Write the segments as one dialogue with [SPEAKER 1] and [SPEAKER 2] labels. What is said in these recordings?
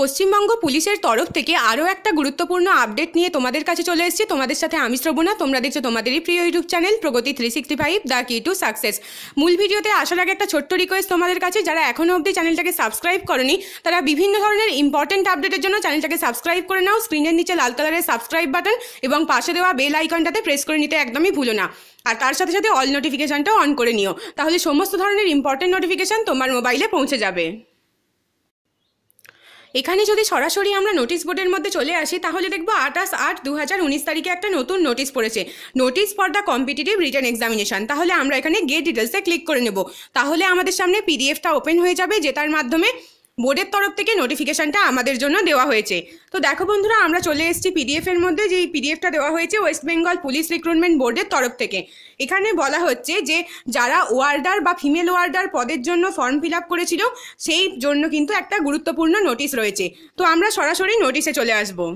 [SPEAKER 1] পশ্চিমবঙ্গ পুলিশের তরফ থেকে আরও একটা গুরুত্বপূর্ণ আপডেট নিয়ে তোমাদের কাছে চলে এসেছি তোমাদের সাথে আমি শ্রবণা তোমরা দেখছো তোমাদেরই প্রিয় YouTube channel Pragati three sixty five the key to success মূল ভিডিওতে আসার আগে একটা ছোট্ট রিকোয়েস্ট তোমাদের কাছে যারা এখনও অবধি চ্যানেলটাকে সাবস্ক্রাইব করনি তারা বিভিন্ন ধরনের ইম্পর্টেন্ট আপডেটের জন্য চ্যানেলটাকে সাবস্ক্রাইব করে নাও স্ক্রিনের নিচে লাল কালারের সাবস্ক্রাইব বাটন এবং পাশে দেওয়া বেল আইকনটাতে প্রেস করে নিতে একদমই ভুলো না আর তার সাথে সাথে অল নোটিফিকেশানটাও অন করে নিও তাহলে সমস্ত ধরনের ইম্পর্টেন্ট নোটিফিকেশান তোমার মোবাইলে পৌঁছে যাবে এখানে যদি সরাসরি আমরা নোটিশ বোর্ডের মধ্যে চলে আসি তাহলে দেখবো আঠাশ আট দু হাজার উনিশ তারিখে একটা নতুন নোটিশ পড়েছে notice for the competitive written examination তাহলে আমরা এখানে গেট ডিটেলসে ক্লিক করে নেব তাহলে আমাদের সামনে পিডিএফটা ওপেন হয়ে যাবে যেটার মাধ্যমে বোর্ডের তরফ থেকে নোটিফিকেশানটা আমাদের জন্য দেওয়া হয়েছে তো দেখো বন্ধুরা আমরা চলে এসেছি পিডিএফের মধ্যে যে পিডিএফটা দেওয়া হয়েছে ওয়েস্ট বেঙ্গল পুলিশ রিক্রুটমেন্ট বোর্ডের তরফ থেকে এখানে বলা হচ্ছে যে যারা ওয়ার্ডার বা ফিমেল ওয়ার্ডার পদের জন্য ফর্ম ফিল আপ করেছিল সেই জন্য কিন্তু একটা গুরুত্বপূর্ণ নোটিশ রয়েছে তো আমরা সরাসরি নোটিশে চলে আসবো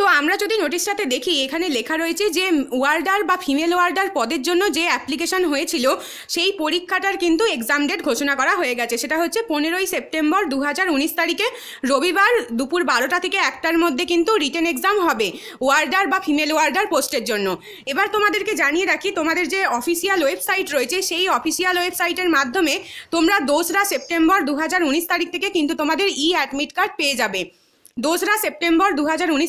[SPEAKER 1] তো আমরা যদি নোটিশটাতে দেখি এখানে লেখা রয়েছে যে ওয়ার্ডার বা ফিমেল ওয়ার্ডার পদের জন্য যে অ্যাপ্লিকেশন হয়েছিল সেই পরীক্ষাটার কিন্তু এক্সাম ডেট ঘোষণা করা হয়ে গেছে সেটা হচ্ছে পনেরোই সেপ্টেম্বর দু তারিখে রবিবার দুপুর বারোটা থেকে একটার মধ্যে কিন্তু রিটেন এক্সাম হবে ওয়ার্ডার বা ফিমেল ওয়ার্ডার পোস্টের জন্য এবার তোমাদেরকে জানিয়ে রাখি তোমাদের যে অফিসিয়াল ওয়েবসাইট রয়েছে সেই অফিসিয়াল ওয়েবসাইটের মাধ্যমে তোমরা দোসরা সেপ্টেম্বর দু তারিখ থেকে কিন্তু তোমাদের ই অ্যাডমিট কার্ড পেয়ে যাবে দোসরা সেপ্টেম্বর দু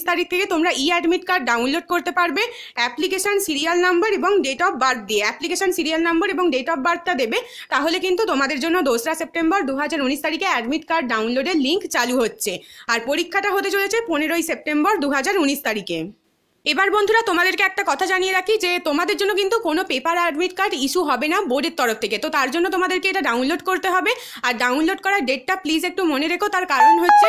[SPEAKER 1] তারিখ থেকে তোমরা ই অ্যাডমিট কার্ড ডাউনলোড করতে পারবে অ্যাপ্লিকেশান সিরিয়াল নাম্বার এবং ডেট অফ বার্থ দিয়ে অ্যাপ্লিকেশান সিরিয়াল নাম্বার এবং ডেট অফ বার্থটা দেবে তাহলে কিন্তু তোমাদের জন্য দোসরা সেপ্টেম্বর দু তারিখে অ্যাডমিট কার্ড ডাউনলোডের লিঙ্ক চালু হচ্ছে আর পরীক্ষাটা হতে চলেছে পনেরোই সেপ্টেম্বর দু তারিখে এবার বন্ধুরা তোমাদেরকে একটা কথা জানিয়ে রাখি যে তোমাদের জন্য কিন্তু কোনো পেপার অ্যাডমিট কার্ড ইস্যু হবে না বোর্ডের তরফ থেকে তো তার জন্য তোমাদেরকে এটা ডাউনলোড করতে হবে আর ডাউনলোড করার ডেটটা প্লিজ একটু মনে রেখো তার কারণ হচ্ছে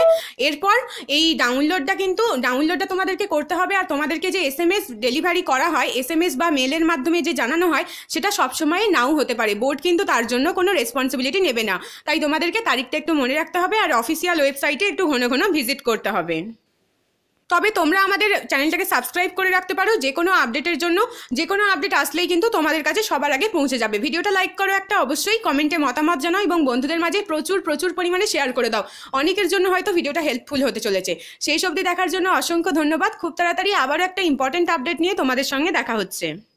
[SPEAKER 1] এরপর এই ডাউনলোডটা কিন্তু ডাউনলোডটা তোমাদেরকে করতে হবে আর তোমাদেরকে যে এস এম এস ডেলিভারি করা হয় এস এম এস বা মেলের মাধ্যমে যে জানানো হয় সেটা সবসময় নাও হতে পারে বোর্ড কিন্তু তার জন্য কোনো রেসপন্সিবিলিটি নেবে না তাই তোমাদেরকে তারিখটা একটু মনে রাখতে হবে আর অফিসিয়াল ওয়েবসাইটে একটু ঘন ঘন ভিজিট করতে হবে তবে তোমরা আমাদের চ্যানেলটাকে সাবস্ক্রাইব করে রাখতে পারো যে কোনো আপডেটের জন্য যে কোনো আপডেট আসলেই কিন্তু তোমাদের কাছে সবার আগে পৌঁছে যাবে ভিডিওটা লাইক করো একটা অবশ্যই কমেন্টে মতামত জানাও এবং বন্ধুদের মাঝে প্রচুর প্রচুর পরিমাণে শেয়ার করে দাও অনেকের জন্য হয়তো ভিডিওটা হেল্পফুল হতে চলেছে সেই সব দেখার জন্য অসংখ্য ধন্যবাদ খুব তাড়াতাড়ি আবারও একটা ইম্পর্টেন্ট আপডেট নিয়ে তোমাদের সঙ্গে দেখা হচ্ছে